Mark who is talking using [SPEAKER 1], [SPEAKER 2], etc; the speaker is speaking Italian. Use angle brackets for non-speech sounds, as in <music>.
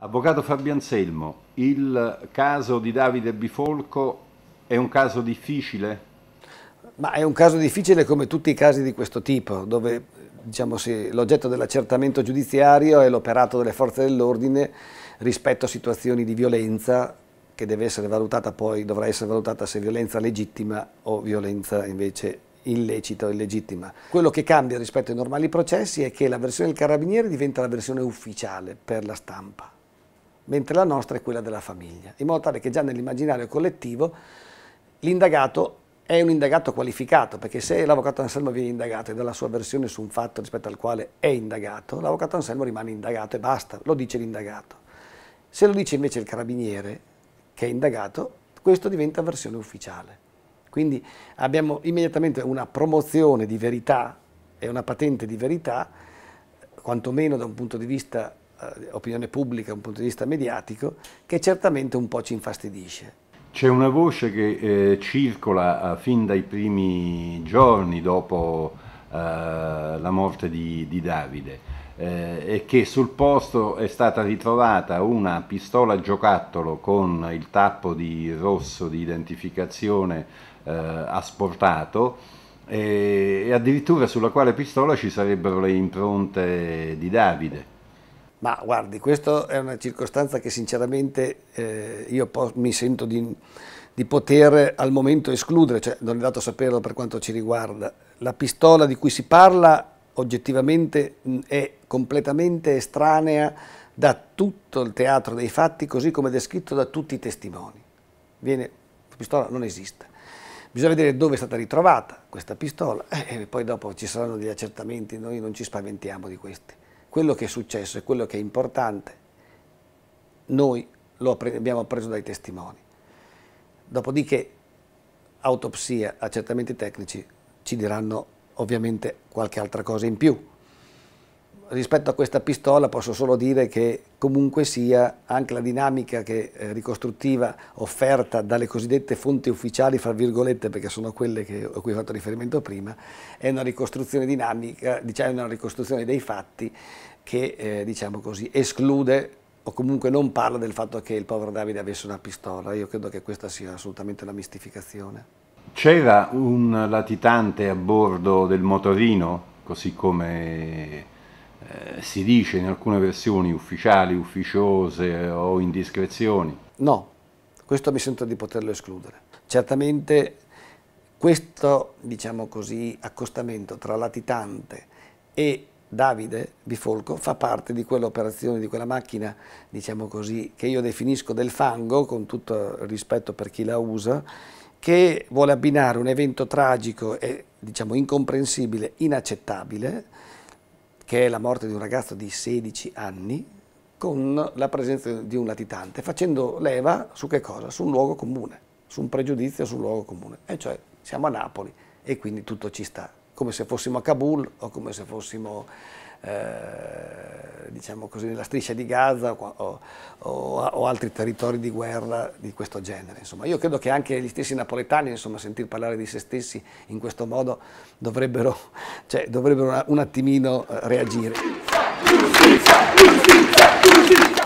[SPEAKER 1] Avvocato Fabio Anselmo, il caso di Davide Bifolco è un caso difficile?
[SPEAKER 2] Ma è un caso difficile come tutti i casi di questo tipo, dove diciamo, sì, l'oggetto dell'accertamento giudiziario è l'operato delle forze dell'ordine rispetto a situazioni di violenza che deve essere valutata poi, dovrà essere valutata se violenza legittima o violenza invece illecita o illegittima. Quello che cambia rispetto ai normali processi è che la versione del carabiniere diventa la versione ufficiale per la stampa mentre la nostra è quella della famiglia, in modo tale che già nell'immaginario collettivo l'indagato è un indagato qualificato, perché se l'avvocato Anselmo viene indagato e dà la sua versione su un fatto rispetto al quale è indagato, l'avvocato Anselmo rimane indagato e basta, lo dice l'indagato. Se lo dice invece il carabiniere, che è indagato, questo diventa versione ufficiale. Quindi abbiamo immediatamente una promozione di verità e una patente di verità, quantomeno da un punto di vista eh, opinione pubblica, da un punto di vista mediatico, che certamente un po' ci infastidisce.
[SPEAKER 1] C'è una voce che eh, circola eh, fin dai primi giorni dopo eh, la morte di, di Davide eh, e che sul posto è stata ritrovata una pistola giocattolo con il tappo di rosso di identificazione eh, asportato e addirittura sulla quale pistola ci sarebbero le impronte di Davide.
[SPEAKER 2] Ma guardi, questa è una circostanza che sinceramente eh, io mi sento di, di, poter al momento escludere, cioè non è dato saperlo per quanto ci riguarda. La pistola di cui si parla oggettivamente mm, è completamente estranea da tutto il teatro dei fatti, così come descritto da tutti i testimoni. Viene, la pistola non esiste. Bisogna vedere dove è stata ritrovata questa pistola <laughs> e poi dopo ci saranno degli accertamenti, noi non ci spaventiamo di questi quello che è successo e quello che è importante, noi lo abbiamo appreso dai testimoni. Dopodiché autopsia, accertamenti tecnici ci diranno ovviamente qualche altra cosa in più rispetto a questa pistola posso solo dire che comunque sia anche la dinamica che, eh, ricostruttiva offerta dalle cosiddette fonti ufficiali, fra virgolette, perché sono quelle che, a cui ho fatto riferimento prima, è una ricostruzione dinamica, diciamo una ricostruzione dei fatti che eh, diciamo così, esclude o comunque non parla del fatto che il povero Davide avesse una pistola. Io credo che questa sia assolutamente una mistificazione.
[SPEAKER 1] C'era un latitante a bordo del motorino, così come eh, si dice in alcune versioni ufficiali, ufficiose o indiscrezioni?
[SPEAKER 2] No, questo mi sento di poterlo escludere. Certamente questo, diciamo così, accostamento tra latitante e Davide Bifolco fa parte di quell'operazione, di quella macchina, diciamo così, che io definisco del fango, con tutto rispetto per chi la usa, che vuole abbinare un evento tragico e, diciamo, incomprensibile, inaccettabile, che è la morte di un ragazzo di 16 anni con la presenza di un latitante, facendo leva su che cosa? Su un luogo comune, su un pregiudizio su un luogo comune, e cioè siamo a Napoli e quindi tutto ci sta, come se fossimo a Kabul o come se fossimo eh, diciamo così, nella striscia di Gaza o, o, o, altri territori di guerra di questo genere. Insomma, io credo che anche gli stessi napoletani, insomma, sentir parlare di se stessi in questo modo dovrebbero, cioè, dovrebbero un attimino eh, reagire. Giustizia, giustizia, giustizia,